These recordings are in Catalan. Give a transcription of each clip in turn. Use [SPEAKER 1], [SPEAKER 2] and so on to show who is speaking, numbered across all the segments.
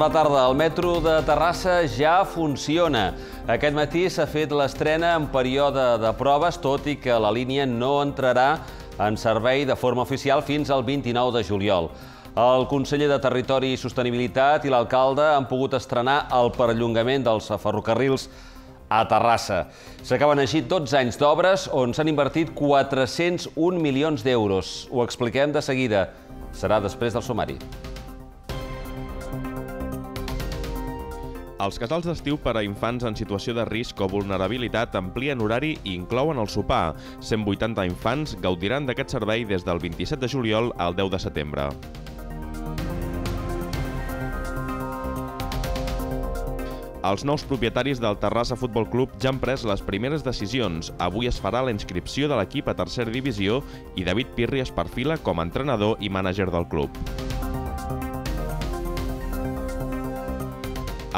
[SPEAKER 1] bona la tarda. El metro de Terrassa ja funciona. Aquest matí s'ha fet l'estrena en període de proves, tot i que la línia no entrarà en servei de forma oficial fins al 29 de juliol. El conseller de Territori i Sostenibilitat i l'alcalde han pogut estrenar el perllongament dels ferrocarrils a Terrassa. S'acaben així 12 anys d'obres on s'han invertit 401 milions d'euros. Ho expliquem de seguida. Serà després
[SPEAKER 2] del sumari. Els casals d'estiu per a infants en situació de risc o vulnerabilitat amplien horari i inclouen el sopar. 180 infants gaudiran d'aquest servei des del 27 de juliol al 10 de setembre. Els nous propietaris del Terrassa Futbol Club ja han pres les primeres decisions. Avui es farà la inscripció de l'equip a tercera divisió i David Pirri es perfila com a entrenador i mànager del club.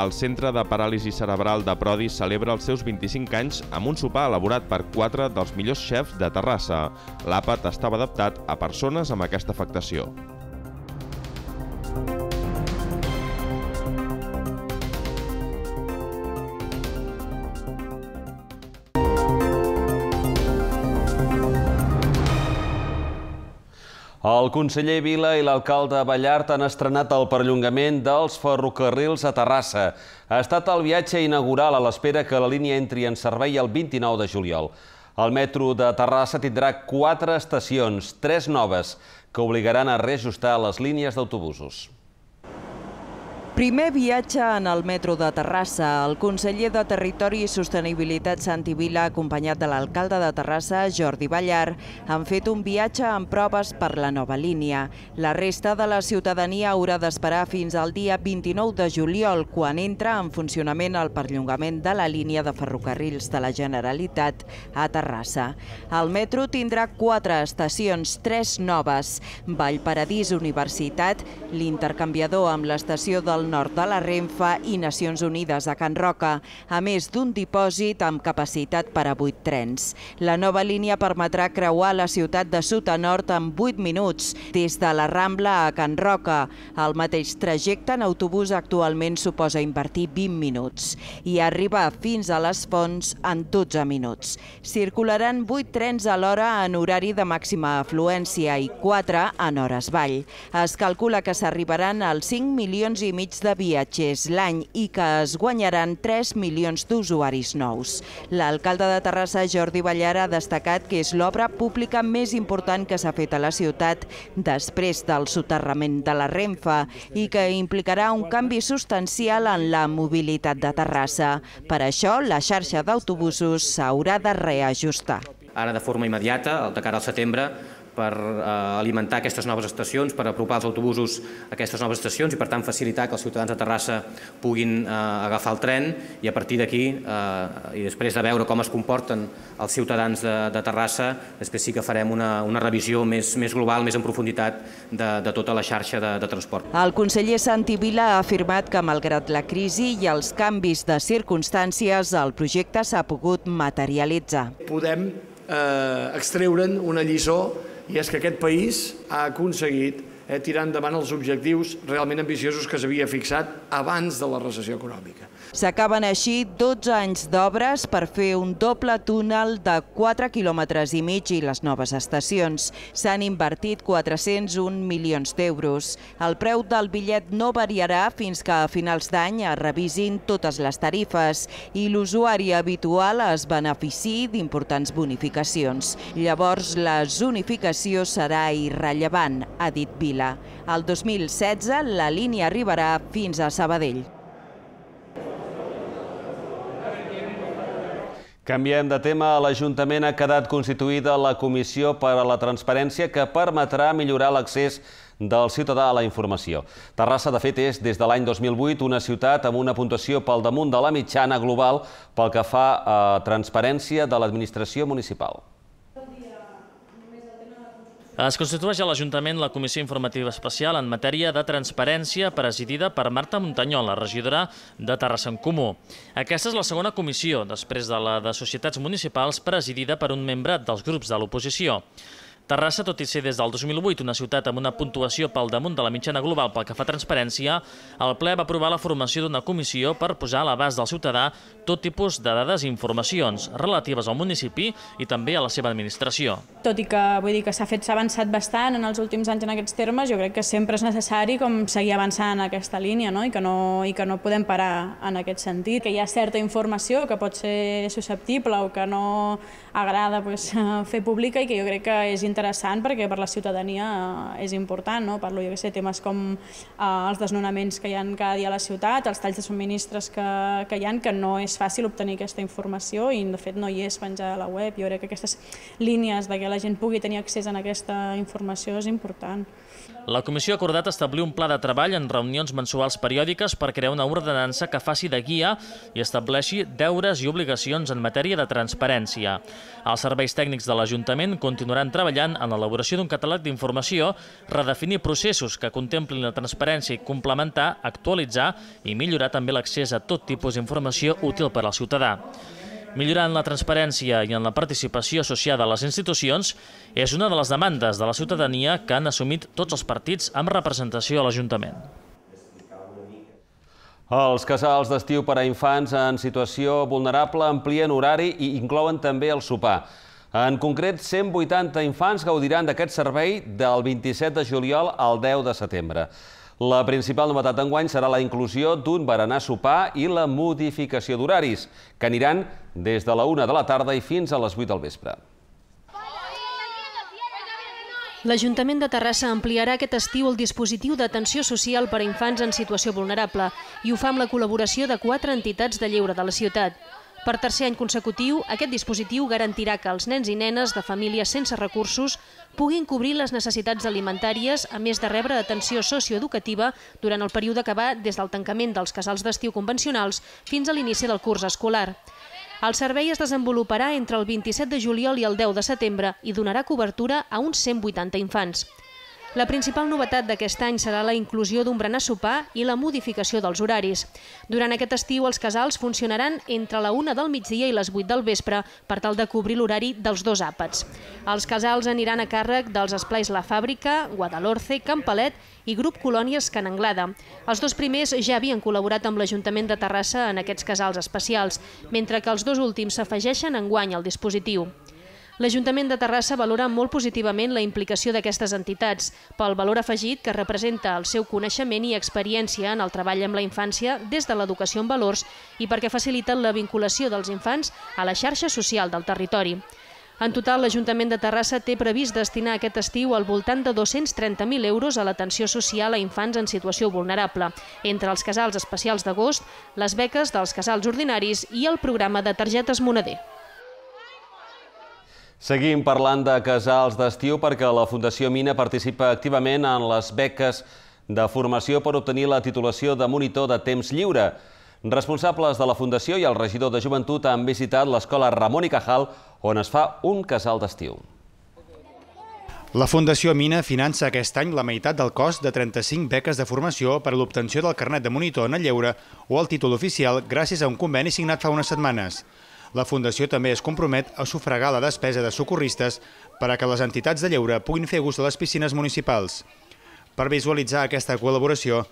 [SPEAKER 2] el Centre de Paràlisi Cerebral de Prodi celebra els seus 25 anys amb un sopar elaborat per quatre dels millors xefs de Terrassa. L'àpat estava adaptat a persones amb aquesta afectació.
[SPEAKER 1] El conseller Vila i l'alcalde Ballart han estrenat el perllongament dels ferrocarrils a Terrassa. Ha estat el viatge inaugural a l'espera que la línia entri en servei el 29 de juliol. El metro de Terrassa tindrà quatre estacions, tres noves, que obligaran a reajustar les línies d'autobusos.
[SPEAKER 3] Primer viatge en el metro de Terrassa. El conseller de Territori i Sostenibilitat, Santi Vila, acompanyat de l'alcalde de Terrassa, Jordi Ballar, han fet un viatge amb proves per la nova línia. La resta de la ciutadania haurà d'esperar fins al dia 29 de juliol, quan entra en funcionament el perllongament de la línia de ferrocarrils de la Generalitat a Terrassa. El metro tindrà quatre estacions, tres noves, Vallparadís Universitat, l'intercanviador amb l'estació del nord de la Renfa i Nacions Unides a Can Roca, a més d'un dipòsit amb capacitat per a 8 trens. La nova línia permetrà creuar la ciutat de sud a nord en 8 minuts, des de la Rambla a Can Roca. El mateix trajecte en autobús actualment suposa invertir 20 minuts i arriba fins a les fonts en 12 minuts. Circularan 8 trens a l'hora en horari de màxima afluència i 4 en hores vall. Es calcula que s'arribaran als 5 milions i mig límits de viatgers l'any i que es guanyaran 3 milions d'usuaris nous. L'alcalde de Terrassa, Jordi Ballara, ha destacat que és l'obra pública més important que s'ha fet a la ciutat després del soterrament de la Renfa i que implicarà un canvi substancial en la mobilitat de Terrassa. Per això, la xarxa d'autobusos s'haurà de reajustar. Ara, de
[SPEAKER 4] forma immediata, de cara al setembre, per eh, alimentar aquestes noves estacions, per apropar els autobusos a aquestes noves estacions i, per tant, facilitar que els ciutadans de Terrassa puguin eh, agafar el tren i, a partir d'aquí, eh, i després de veure com es comporten els ciutadans de, de Terrassa, després sí que farem una, una revisió més, més global, més en profunditat de, de tota la xarxa
[SPEAKER 2] de, de transport.
[SPEAKER 3] El conseller Santi Vila ha afirmat que, malgrat la crisi i els canvis de circumstàncies, el projecte s'ha pogut materialitzar.
[SPEAKER 2] Podem eh, extreure'n una lliçó i és que aquest país ha aconseguit eh, tirar endavant els objectius realment ambiciosos que s'havia fixat abans de la recessió econòmica.
[SPEAKER 3] S'acaben així 12 anys d'obres per fer un doble túnel de 4 quilòmetres i mig i les noves estacions. S'han invertit 401 milions d'euros. El preu del bitllet no variarà fins que a finals d'any es revisin totes les tarifes i l'usuari habitual es benefici d'importants bonificacions. Llavors, la zonificació serà irrellevant, ha dit Vila. El 2016 la línia arribarà fins a Sabadell.
[SPEAKER 1] Canviem de tema. A l'Ajuntament ha quedat constituïda la Comissió per a la Transparència que permetrà millorar l'accés del ciutadà a la informació. Terrassa, de fet, és des de l'any 2008 una ciutat amb una puntuació pel damunt de la mitjana global pel que fa a transparència de l'administració municipal.
[SPEAKER 5] Es constitueix a l'Ajuntament la Comissió Informativa Especial en matèria de transparència presidida per Marta Montanyola, regidora de Terrassa en Comú. Aquesta és la segona comissió, després de la de Societats Municipals presidida per un membre dels grups de l'oposició. Terrassa, tot i ser des del 2008 una ciutat amb una puntuació pel damunt de la mitjana global pel que fa transparència, el ple va aprovar la formació d'una comissió per posar a l'abast del ciutadà tot tipus de dades i informacions relatives al municipi i també a la seva administració.
[SPEAKER 4] Tot i que vull dir que s'ha fet s'ha avançat bastant en els últims anys en aquests termes, jo crec que sempre és necessari com seguir avançant en aquesta línia no? I, que no, i que no podem parar en aquest sentit, que hi ha certa informació que pot ser susceptible o que no agrada pues, eh, fer pública i que jo crec que és interessant perquè per la ciutadania eh, és important. No? Parlo, jo que sé, temes com eh, els desnonaments que hi ha cada dia a la ciutat, els talls de subministres que, que hi han, que no és fàcil obtenir aquesta informació i de fet no hi és penjada a la web. Jo crec que aquestes línies de que la gent pugui tenir accés a aquesta informació és important.
[SPEAKER 5] La comissió ha acordat establir un pla de treball en reunions mensuals periòdiques per crear una ordenança que faci de guia i estableixi deures i obligacions en matèria de transparència. Els serveis tècnics de l'Ajuntament continuaran treballant en l'elaboració d'un catàleg d'informació, redefinir processos que contemplin la transparència i complementar, actualitzar i millorar també l'accés a tot tipus d'informació útil per al ciutadà. Millorar en la transparència i en la participació associada a les institucions és una de les demandes de la ciutadania que han assumit tots els partits amb representació a l'Ajuntament.
[SPEAKER 1] Els casals d'estiu per a infants en situació vulnerable amplien horari i inclouen també el sopar. En concret, 180 infants gaudiran d'aquest servei del 27 de juliol al 10 de setembre. La principal novetat d'enguany serà la inclusió d'un berenar sopar i la modificació d'horaris, que aniran des de la 1 de la tarda i fins a les 8 del vespre.
[SPEAKER 4] L'Ajuntament de Terrassa ampliarà aquest estiu el dispositiu d'atenció social per a infants en situació vulnerable i ho fa amb la col·laboració de quatre entitats de lleure de la ciutat. Per tercer any consecutiu, aquest dispositiu garantirà que els nens i nenes de famílies sense recursos puguin cobrir les necessitats alimentàries, a més de rebre atenció socioeducativa durant el període que va des del tancament dels casals d'estiu convencionals fins a l'inici del curs escolar. El servei es desenvoluparà entre el 27 de juliol i el 10 de setembre i donarà cobertura a uns 180 infants. La principal novetat d'aquest any serà la inclusió d'un berenar sopar i la modificació dels horaris. Durant aquest estiu, els casals funcionaran entre la 1 del migdia i les 8 del vespre per tal de cobrir l'horari dels dos àpats. Els casals aniran a càrrec dels esplais La Fàbrica, Guadalhorce, Campalet i Grup Colònies Can Anglada. Els dos primers ja havien col·laborat amb l'Ajuntament de Terrassa en aquests casals especials, mentre que els dos últims s'afegeixen en guany al dispositiu. L'Ajuntament de Terrassa valora molt positivament la implicació d'aquestes entitats pel valor afegit que representa el seu coneixement i experiència en el treball amb la infància des de l'educació en valors i perquè faciliten la vinculació dels infants a la xarxa social del territori. En total, l'Ajuntament de Terrassa té previst destinar aquest estiu al voltant de 230.000 euros a l'atenció social a infants en situació vulnerable, entre els casals especials d'agost, les beques dels casals ordinaris i el programa de targetes moneder.
[SPEAKER 1] Seguim parlant de casals d'estiu perquè la Fundació Mina participa activament en les beques de formació per obtenir la titulació de monitor de temps lliure. Responsables de la Fundació i el regidor de Joventut han visitat l'escola Ramon i Cajal on es fa un casal d'estiu.
[SPEAKER 2] La Fundació Mina finança aquest any la meitat del cost de 35 beques de formació per a l'obtenció del carnet de monitor en el lleure o el títol oficial gràcies a un conveni signat fa unes setmanes. La Fundació també es compromet a sufragar la despesa de socorristes per a que les entitats de lleure puguin fer gust de les piscines municipals. Per visualitzar aquesta col·laboració,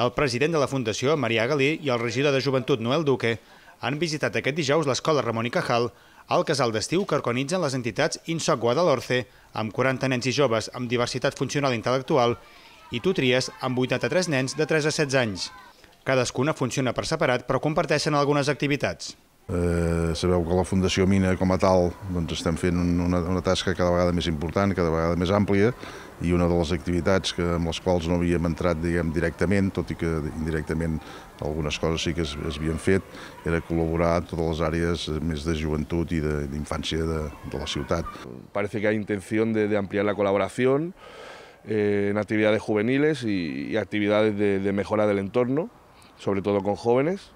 [SPEAKER 2] el president de la Fundació, Maria Galí, i el regidor de Joventut, Noel Duque, han visitat aquest dijous l'escola Ramon i Cajal al casal d'estiu que organitzen les entitats INSOC Guadalhorce, amb 40 nens i joves amb diversitat funcional i intel·lectual, i Tutries, amb 83 nens de 3 a 16 anys. Cadascuna funciona per separat, però comparteixen algunes activitats.
[SPEAKER 5] Eh, sabeu que la Fundació Mina com a tal doncs estem fent una, una tasca cada vegada més important, cada vegada més àmplia, i una de les activitats que, amb les quals no havíem entrat diguem, directament, tot i que indirectament algunes coses sí que es, es havien fet, era col·laborar en totes les àrees més de joventut i d'infància de, de, de la ciutat. Parece que hay intención de, de ampliar la colaboración eh, en actividades juveniles y, y actividades de, de mejora del entorno, sobre todo con jóvenes.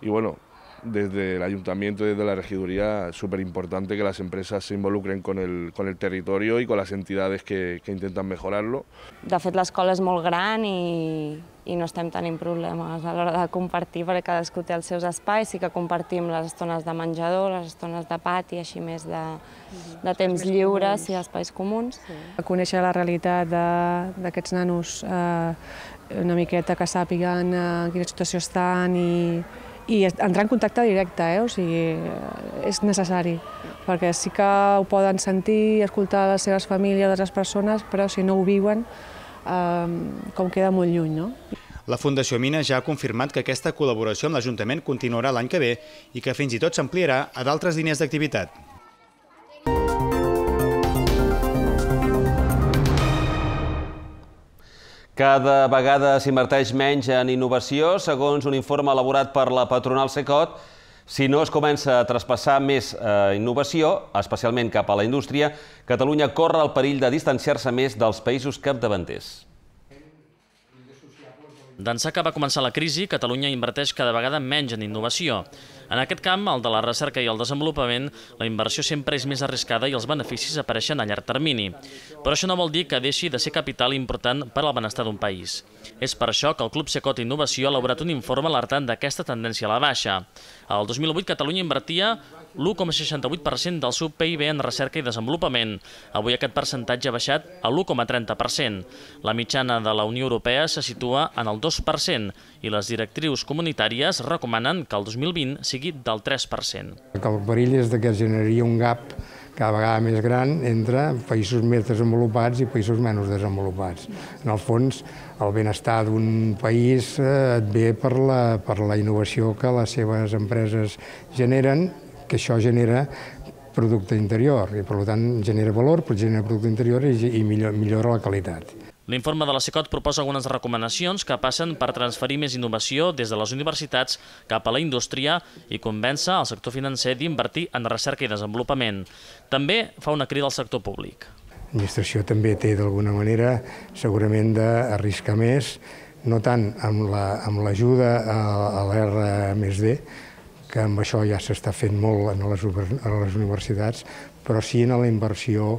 [SPEAKER 5] Y bueno, desde el ayuntamiento, desde la regiduría, súper importante que las empreses se involucren con el, con el territorio y con las entidades que, que intenten mejorarlo.
[SPEAKER 4] De fet, l'escola és molt gran i, i no estem tenint problemes a l'hora de compartir, perquè cadascú té els seus espais, sí que compartim les estones de menjador, les estones de pati, així més de, mhm. de temps lliure, sí, espais comuns. Sí. Conèixer la realitat d'aquests nanos eh, una miqueta que sàpiguen eh, en quina situació estan i i entrar en contacte directe, eh? o sigui, és necessari, perquè sí que ho poden sentir, i escoltar les seves famílies, les persones, però si no ho viuen, eh,
[SPEAKER 5] com queda molt lluny. No?
[SPEAKER 2] La Fundació Mina ja ha confirmat que aquesta col·laboració amb l'Ajuntament continuarà l'any que ve i que fins i tot s'ampliarà a d'altres diners d'activitat.
[SPEAKER 1] Cada vegada s'inverteix menys en innovació, segons un informe elaborat per la patronal Secot, si no es comença a traspassar més eh, innovació, especialment cap a la indústria, Catalunya corre el perill de distanciar-se més dels països capdavanters.
[SPEAKER 5] D'ençà que va començar la crisi, Catalunya inverteix cada vegada menys en innovació. En aquest camp, el de la recerca i el desenvolupament, la inversió sempre és més arriscada i els beneficis apareixen a llarg termini. Però això no vol dir que deixi de ser capital important per al benestar d'un país. És per això que el Club Secot Innovació ha elaborat un informe alertant d'aquesta tendència a la baixa. El 2008 Catalunya invertia l'1,68% del seu PIB en recerca i desenvolupament. Avui aquest percentatge ha baixat a l'1,30%. La mitjana de la Unió Europea se situa en el 2%, i les directrius comunitàries recomanen que el 2020 sigui del 3%.
[SPEAKER 2] Que el perill és que generaria un gap cada vegada més gran entre països més desenvolupats i països menys desenvolupats. En el fons, el benestar d'un país eh, et ve per la, per la innovació que les seves empreses generen, que això genera producte interior, i per tant genera valor, però genera producte interior i, i millora la qualitat.
[SPEAKER 5] L'informe de la CICOT proposa algunes recomanacions que passen per transferir més innovació des de les universitats cap a la indústria i convèncer el sector financer d'invertir en recerca i desenvolupament. També fa una crida al sector públic.
[SPEAKER 2] L'administració també té d'alguna manera segurament d'arriscar més, no tant amb l'ajuda la, a, a l'R més D, que amb això ja s'està fent molt a les, a les universitats, però sí en la inversió,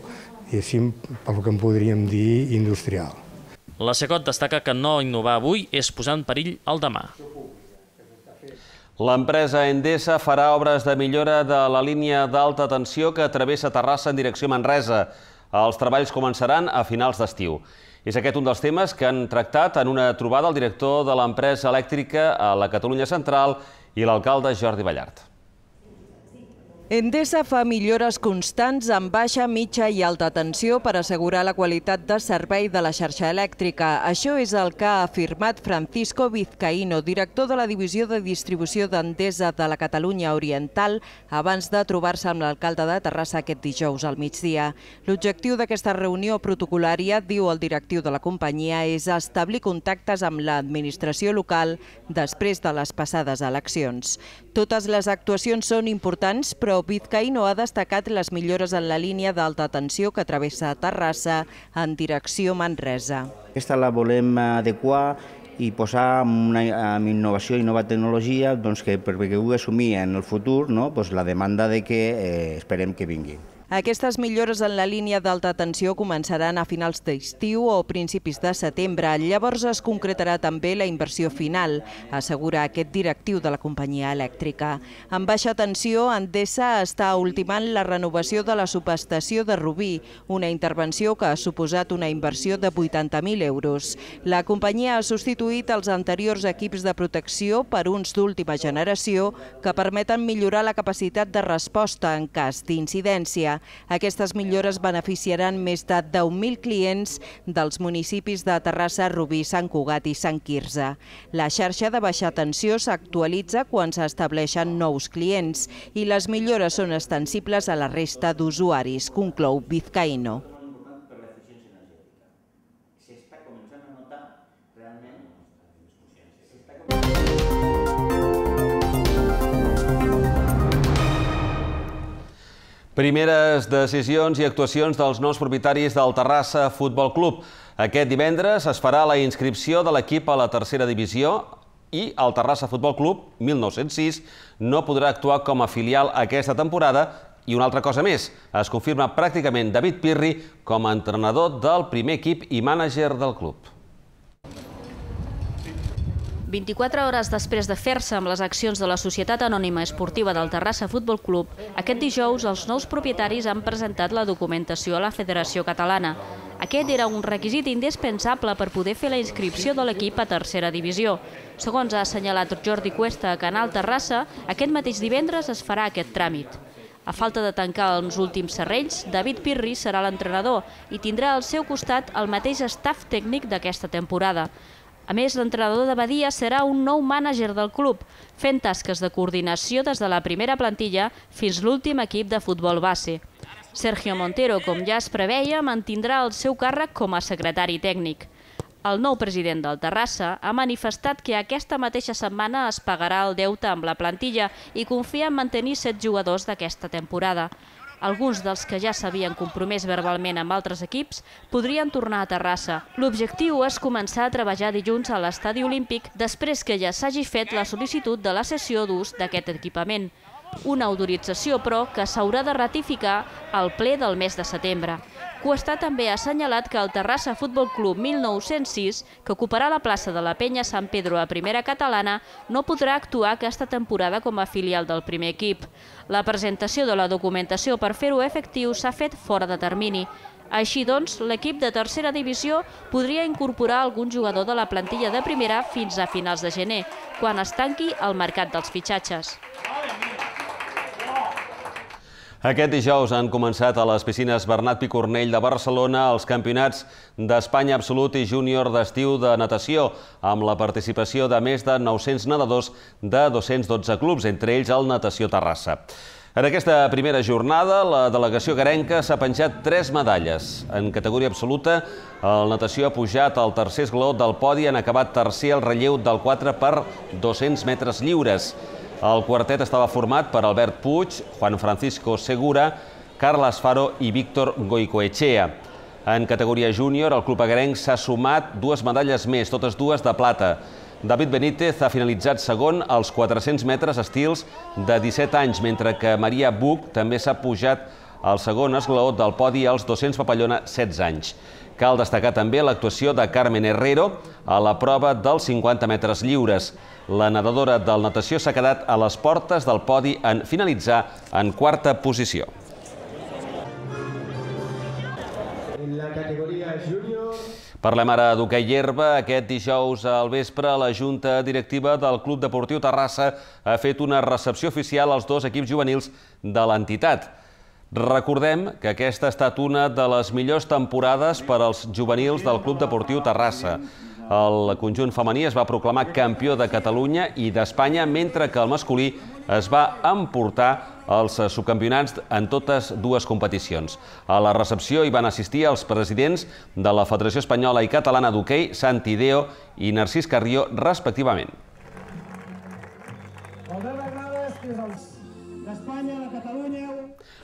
[SPEAKER 2] diguéssim, pel que en podríem dir, industrial.
[SPEAKER 5] La Secot destaca que no innovar avui és posar en perill el demà.
[SPEAKER 1] L'empresa Endesa farà obres de millora de la línia d'alta tensió que travessa Terrassa en direcció Manresa. Els treballs començaran a finals d'estiu. És aquest un dels temes que han tractat en una trobada el director de l'empresa elèctrica a la Catalunya Central i l'alcalde Jordi Ballart.
[SPEAKER 3] Endesa fa millores constants amb baixa, mitja i alta tensió per assegurar la qualitat de servei de la xarxa elèctrica. Això és el que ha afirmat Francisco Vizcaíno, director de la Divisió de Distribució d'Endesa de la Catalunya Oriental, abans de trobar-se amb l'alcalde de Terrassa aquest dijous al migdia. L'objectiu d'aquesta reunió protocolària, diu el directiu de la companyia, és establir contactes amb l'administració local després de les passades eleccions. Totes les actuacions són importants, però vizcaíno ha destacat les millores en la línia d'alta tensió que travessa Terrassa en direcció Manresa.
[SPEAKER 2] Aquesta la volem adequar i posar amb, una, amb innovació i nova tecnologia doncs que perquè pugui assumir en el futur no? pues doncs la demanda de que eh, esperem que vinguin.
[SPEAKER 3] Aquestes millores en la línia d'alta tensió començaran a finals d'estiu o principis de setembre. Llavors es concretarà també la inversió final, assegura aquest directiu de la companyia elèctrica. Amb baixa tensió, Endesa està ultimant la renovació de la subestació de Rubí, una intervenció que ha suposat una inversió de 80.000 euros. La companyia ha substituït els anteriors equips de protecció per uns d'última generació que permeten millorar la capacitat de resposta en cas d'incidència. Aquestes millores beneficiaran més de 10.000 clients dels municipis de Terrassa, Rubí, Sant Cugat i Sant Quirze. La xarxa de baixa tensió s'actualitza quan s'estableixen nous clients i les millores són extensibles a la resta d'usuaris, conclou Vizcaíno.
[SPEAKER 1] Primeres decisions i actuacions dels nous propietaris del Terrassa Futbol Club. Aquest divendres es farà la inscripció de l'equip a la tercera divisió i el Terrassa Futbol Club 1906 no podrà actuar com a filial aquesta temporada i una altra cosa més, es confirma pràcticament David Pirri com a entrenador del primer equip i mànager del club.
[SPEAKER 6] 24 hores després de fer-se amb les accions de la Societat Anònima Esportiva del Terrassa Futbol Club, aquest dijous els nous propietaris han presentat la documentació a la Federació Catalana. Aquest era un requisit indispensable per poder fer la inscripció de l'equip a tercera divisió. Segons ha assenyalat Jordi Cuesta a Canal Terrassa, aquest mateix divendres es farà aquest tràmit. A falta de tancar els últims serrells, David Pirri serà l'entrenador i tindrà al seu costat el mateix staff tècnic d'aquesta temporada. A més, l'entrenador de Badia serà un nou mànager del club, fent tasques de coordinació des de la primera plantilla fins l'últim equip de futbol base. Sergio Montero, com ja es preveia, mantindrà el seu càrrec com a secretari tècnic. El nou president del Terrassa ha manifestat que aquesta mateixa setmana es pagarà el deute amb la plantilla i confia en mantenir set jugadors d'aquesta temporada alguns dels que ja s'havien compromès verbalment amb altres equips podrien tornar a Terrassa. L'objectiu és començar a treballar dilluns a l'estadi olímpic després que ja s'hagi fet la sol·licitud de la sessió d'ús d'aquest equipament una autorització, però, que s'haurà de ratificar al ple del mes de setembre. Cuestà també ha assenyalat que el Terrassa Futbol Club 1906, que ocuparà la plaça de la penya Sant Pedro a primera catalana, no podrà actuar aquesta temporada com a filial del primer equip. La presentació de la documentació per fer-ho efectiu s'ha fet fora de termini. Així doncs, l'equip de tercera divisió podria incorporar algun jugador de la plantilla de primera fins a finals de gener, quan es tanqui el mercat dels fitxatges.
[SPEAKER 1] Aquest dijous han començat a les piscines Bernat Picornell de Barcelona els campionats d'Espanya Absolut i Júnior d'estiu de natació, amb la participació de més de 900 nedadors de 212 clubs, entre ells el Natació Terrassa. En aquesta primera jornada, la delegació garenca s'ha penjat tres medalles. En categoria absoluta, el natació ha pujat al tercer esglaó del podi i han acabat tercer el relleu del 4 per 200 metres lliures. El quartet estava format per Albert Puig, Juan Francisco Segura, Carles Faro i Víctor Goicoechea. En categoria júnior, el club agrenc s'ha sumat dues medalles més, totes dues de plata. David Benítez ha finalitzat segon als 400 metres estils de 17 anys, mentre que Maria Buch també s'ha pujat al segon esglaó del podi als 200 papallona 16 anys. Cal destacar també l'actuació de Carmen Herrero a la prova dels 50 metres lliures. La nedadora del natació s'ha quedat a les portes del podi en finalitzar en quarta posició.
[SPEAKER 2] En la categoria
[SPEAKER 1] Parlem ara d'hoquei herba. Aquest dijous al vespre la Junta Directiva del Club Deportiu Terrassa ha fet una recepció oficial als dos equips juvenils de l'entitat. Recordem que aquesta ha estat una de les millors temporades per als juvenils del Club Deportiu Terrassa. El conjunt femení es va proclamar campió de Catalunya i d'Espanya, mentre que el masculí es va emportar els subcampionats en totes dues competicions. A la recepció hi van assistir els presidents de la Federació Espanyola i Catalana d'Hockey, Santi Deo i Narcís Carrió, respectivament.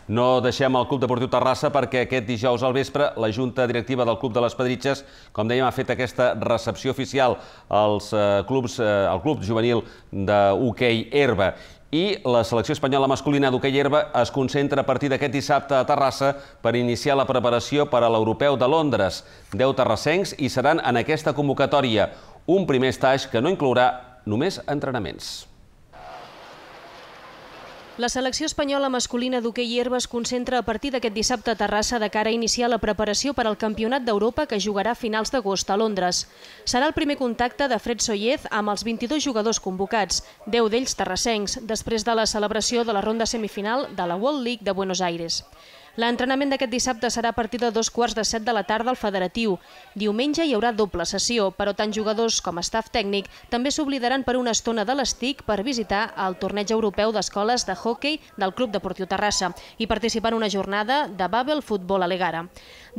[SPEAKER 1] No deixem el Club Deportiu Terrassa perquè aquest dijous al vespre la Junta Directiva del Club de les Pedritxes, com dèiem, ha fet aquesta recepció oficial als eh, clubs, eh, al Club Juvenil d'Hockey Herba. I la selecció espanyola masculina d'Hockey herba es concentra a partir d'aquest dissabte a Terrassa per iniciar la preparació per a l'Europeu de Londres. Deu terrassencs hi seran en aquesta convocatòria. Un primer estaix que no inclourà només entrenaments.
[SPEAKER 4] La selecció espanyola masculina d'hoquei herba es concentra a partir d'aquest dissabte a Terrassa de cara a iniciar la preparació per al Campionat d'Europa que jugarà a finals d'agost a Londres. Serà el primer contacte de Fred Soyez amb els 22 jugadors convocats, 10 d'ells terrassencs, després de la celebració de la ronda semifinal de la World League de Buenos Aires. L'entrenament d'aquest dissabte serà a partir de dos quarts de set de la tarda al Federatiu. Diumenge hi haurà doble sessió, però tant jugadors com staff tècnic també s'oblidaran per una estona de l'estic per visitar el torneig europeu d'escoles de hockey del Club Deportiu Terrassa i participar en una jornada de Babel Futbol Alegara.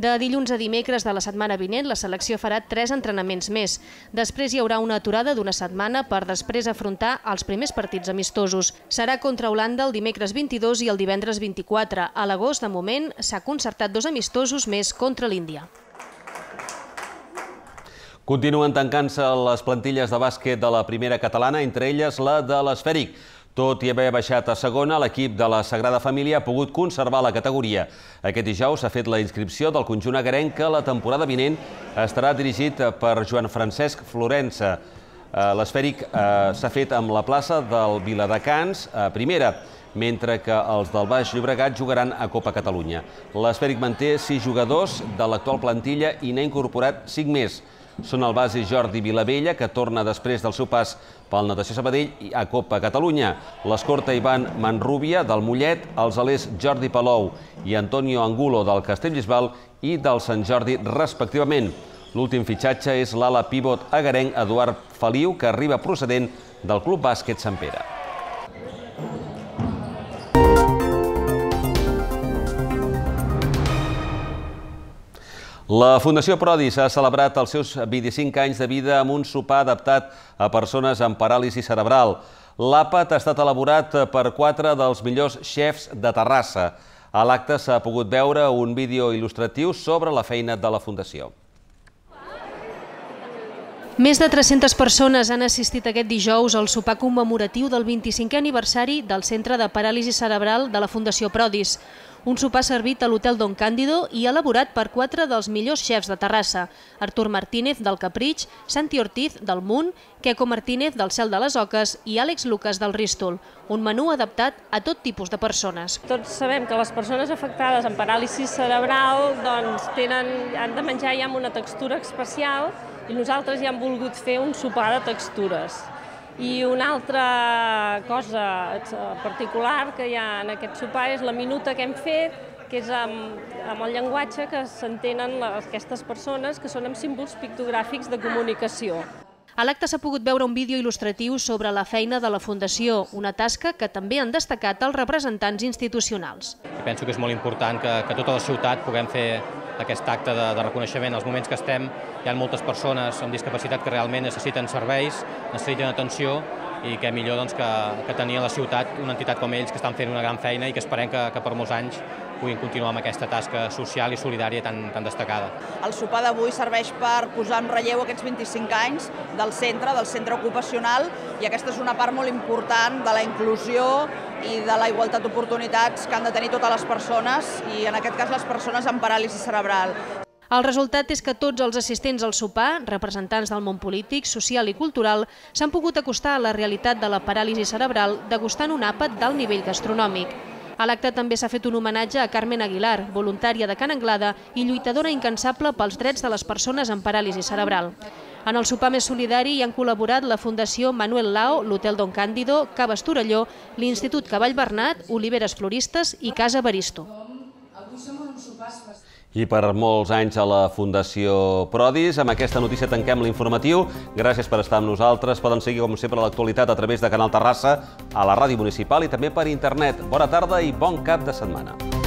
[SPEAKER 4] De dilluns a dimecres de la setmana vinent, la selecció farà tres entrenaments més. Després hi haurà una aturada d'una setmana per després afrontar els primers partits amistosos. Serà contra Holanda el dimecres 22 i el divendres 24. A l'agost, de moment, s'ha concertat dos amistosos més contra l'Índia.
[SPEAKER 1] Continuen tancant-se les plantilles de bàsquet de la primera catalana, entre elles la de l'esfèric. Tot i haver baixat a segona, l'equip de la Sagrada Família ha pogut conservar la categoria. Aquest dijous s'ha fet la inscripció del conjunt agarenc la temporada vinent estarà dirigit per Joan Francesc Florença. Eh, l'esfèric eh, s'ha fet amb la plaça del Viladecans a eh, primera, mentre que els del Baix Llobregat jugaran a Copa Catalunya. L'esfèric manté sis jugadors de l'actual plantilla i n'ha incorporat cinc més són el base Jordi Vilavella, que torna després del seu pas pel Natació Sabadell a Copa Catalunya. L'escorta Ivan Manrúbia, del Mollet, els alers Jordi Palou i Antonio Angulo, del Castellbisbal i del Sant Jordi, respectivament. L'últim fitxatge és l'ala pivot agarenc Eduard Feliu, que arriba procedent del Club Bàsquet Sant Pere. La Fundació Prodis ha celebrat els seus 25 anys de vida amb un sopar adaptat a persones amb paràlisi cerebral. L'àpat ha estat elaborat per quatre dels millors xefs de Terrassa. A l'acte s'ha pogut veure un vídeo il·lustratiu sobre la feina de la Fundació.
[SPEAKER 4] Més de 300 persones han assistit aquest dijous al sopar commemoratiu del 25è aniversari del Centre de Paràlisi Cerebral de la Fundació Prodis. Un sopar servit a l'hotel Don Càndido i elaborat per quatre dels millors xefs de Terrassa, Artur Martínez del Capritx, Santi Ortiz del Munt, Queco Martínez del Cel de les Oques i Àlex Lucas del Rístol, un menú adaptat a tot tipus de persones. Tots sabem que les persones afectades amb paràlisi cerebral doncs, tenen, han de menjar ja amb una textura especial i nosaltres ja hem volgut fer un sopar de textures. I una altra cosa particular que hi ha en aquest sopar és la minuta que hem fet, que és amb, amb el llenguatge que s'entenen aquestes persones, que són amb símbols pictogràfics de comunicació. A l'acte s'ha pogut veure un vídeo il·lustratiu sobre la feina de la Fundació, una tasca que també han destacat els representants institucionals. Penso que és molt important que, que tota la ciutat puguem fer aquest acte de, de reconeixement. Als moments que estem hi ha moltes persones amb discapacitat que realment necessiten serveis, necessiten atenció i que millor doncs, que, que tenir a la ciutat una entitat com ells que estan fent una gran feina i que esperem que, que per molts anys puguin continuar amb aquesta tasca social i solidària tan, tan destacada.
[SPEAKER 3] El sopar d'avui serveix per posar en relleu aquests 25 anys del centre, del centre ocupacional, i aquesta és una part molt important de la inclusió i de la igualtat d'oportunitats que han de tenir totes les persones, i en aquest cas les persones amb paràlisi cerebral.
[SPEAKER 4] El resultat és que tots els assistents al sopar, representants del món polític, social i cultural, s'han pogut acostar a la realitat de la paràlisi cerebral degustant un àpat d'alt nivell gastronòmic. A l'acte també s'ha fet un homenatge a Carmen Aguilar, voluntària de Can Anglada i lluitadora incansable pels drets de les persones amb paràlisi cerebral. En el sopar més solidari hi han col·laborat la Fundació Manuel Lao, l'Hotel Don Càndido, Caves Torelló, l'Institut Cavall Bernat, Oliveres Floristes i Casa Baristo
[SPEAKER 1] i per molts anys a la Fundació Prodis. Amb aquesta notícia tanquem l'informatiu. Gràcies per estar amb nosaltres. Poden seguir, com sempre, l'actualitat a través de Canal Terrassa, a la ràdio municipal i també per internet. Bona tarda i bon cap de setmana.